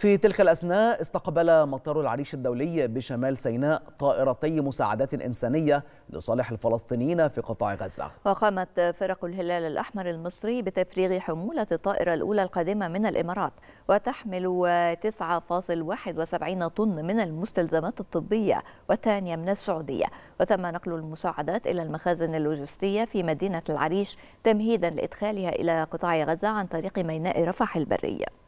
في تلك الأثناء استقبل مطار العريش الدولي بشمال سيناء طائرتي مساعدات إنسانية لصالح الفلسطينيين في قطاع غزة وقامت فرق الهلال الأحمر المصري بتفريغ حمولة الطائرة الأولى القادمة من الإمارات وتحمل 9.71 طن من المستلزمات الطبية والثانية من السعودية وتم نقل المساعدات إلى المخازن اللوجستية في مدينة العريش تمهيدا لإدخالها إلى قطاع غزة عن طريق ميناء رفح البرية